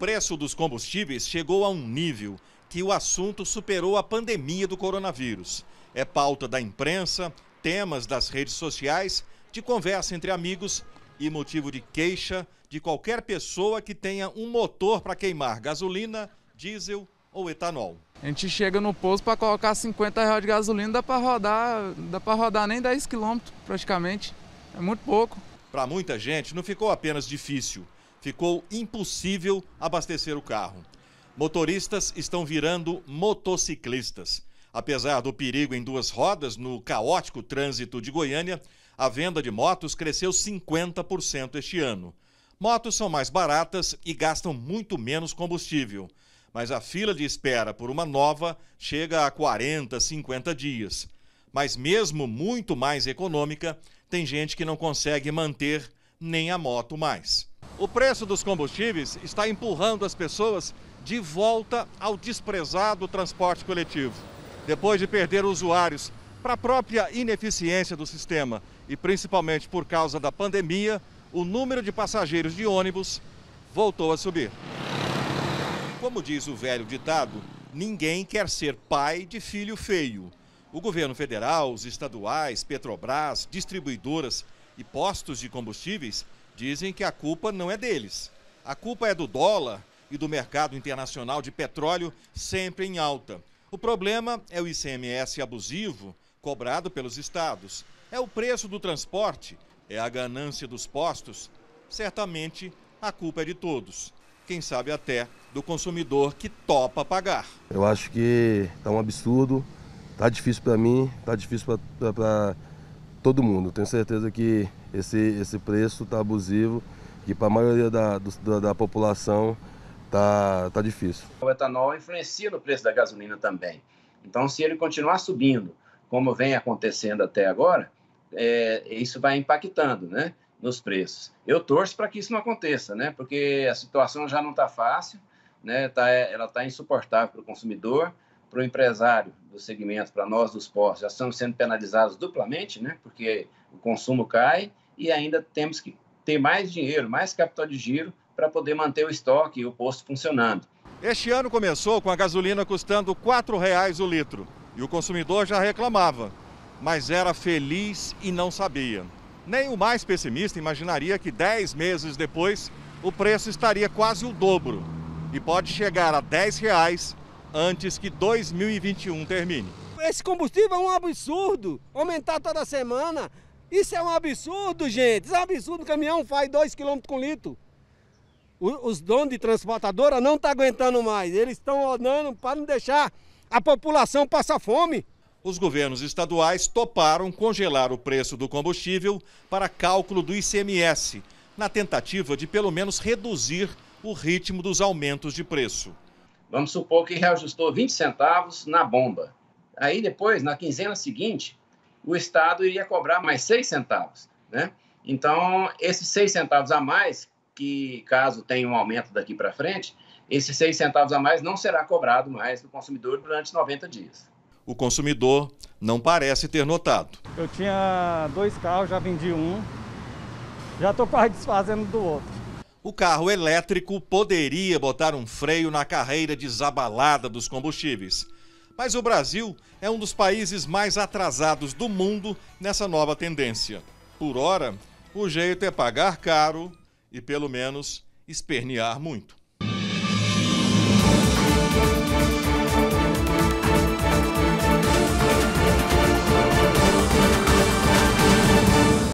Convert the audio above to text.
preço dos combustíveis chegou a um nível que o assunto superou a pandemia do coronavírus. É pauta da imprensa, temas das redes sociais, de conversa entre amigos e motivo de queixa de qualquer pessoa que tenha um motor para queimar gasolina, diesel ou etanol. A gente chega no posto para colocar 50 reais de gasolina, dá para rodar, dá para rodar nem 10 quilômetros praticamente. É muito pouco. Para muita gente não ficou apenas difícil, ficou impossível abastecer o carro. Motoristas estão virando motociclistas. Apesar do perigo em duas rodas no caótico trânsito de Goiânia, a venda de motos cresceu 50% este ano. Motos são mais baratas e gastam muito menos combustível, mas a fila de espera por uma nova chega a 40, 50 dias. Mas, mesmo muito mais econômica, tem gente que não consegue manter nem a moto mais. O preço dos combustíveis está empurrando as pessoas de volta ao desprezado transporte coletivo. Depois de perder usuários para a própria ineficiência do sistema e principalmente por causa da pandemia, o número de passageiros de ônibus voltou a subir. Como diz o velho ditado, ninguém quer ser pai de filho feio. O governo federal, os estaduais, Petrobras, distribuidoras e postos de combustíveis dizem que a culpa não é deles. A culpa é do dólar e do mercado internacional de petróleo sempre em alta. O problema é o ICMS abusivo cobrado pelos estados. É o preço do transporte, é a ganância dos postos. Certamente a culpa é de todos. Quem sabe até do consumidor que topa pagar. Eu acho que está um absurdo, tá difícil para mim, tá difícil para todo mundo. Tenho certeza que esse, esse preço está abusivo, que para a maioria da, da, da população está tá difícil. O etanol influencia no preço da gasolina também. Então, se ele continuar subindo, como vem acontecendo até agora, é, isso vai impactando né, nos preços. Eu torço para que isso não aconteça, né, porque a situação já não está fácil, né, tá, ela está insuportável para o consumidor, para o empresário do segmento, para nós dos postos, já estamos sendo penalizados duplamente, né? porque o consumo cai e ainda temos que ter mais dinheiro, mais capital de giro para poder manter o estoque e o posto funcionando. Este ano começou com a gasolina custando R$ 4,00 o litro e o consumidor já reclamava, mas era feliz e não sabia. Nem o mais pessimista imaginaria que 10 meses depois o preço estaria quase o dobro e pode chegar a R$ 10,00 antes que 2021 termine. Esse combustível é um absurdo. Aumentar toda semana, isso é um absurdo, gente. Isso é um absurdo. O caminhão faz 2 km com litro. Os donos de transportadora não estão tá aguentando mais. Eles estão orando para não deixar a população passar fome. Os governos estaduais toparam congelar o preço do combustível para cálculo do ICMS, na tentativa de pelo menos reduzir o ritmo dos aumentos de preço. Vamos supor que reajustou 20 centavos na bomba. Aí depois, na quinzena seguinte, o Estado iria cobrar mais 6 centavos, né? Então, esses 6 centavos a mais, que caso tenha um aumento daqui para frente, esses 6 centavos a mais não será cobrado mais do consumidor durante 90 dias. O consumidor não parece ter notado. Eu tinha dois carros, já vendi um. Já estou quase desfazendo do outro o carro elétrico poderia botar um freio na carreira desabalada dos combustíveis. Mas o Brasil é um dos países mais atrasados do mundo nessa nova tendência. Por hora, o jeito é pagar caro e, pelo menos, espernear muito.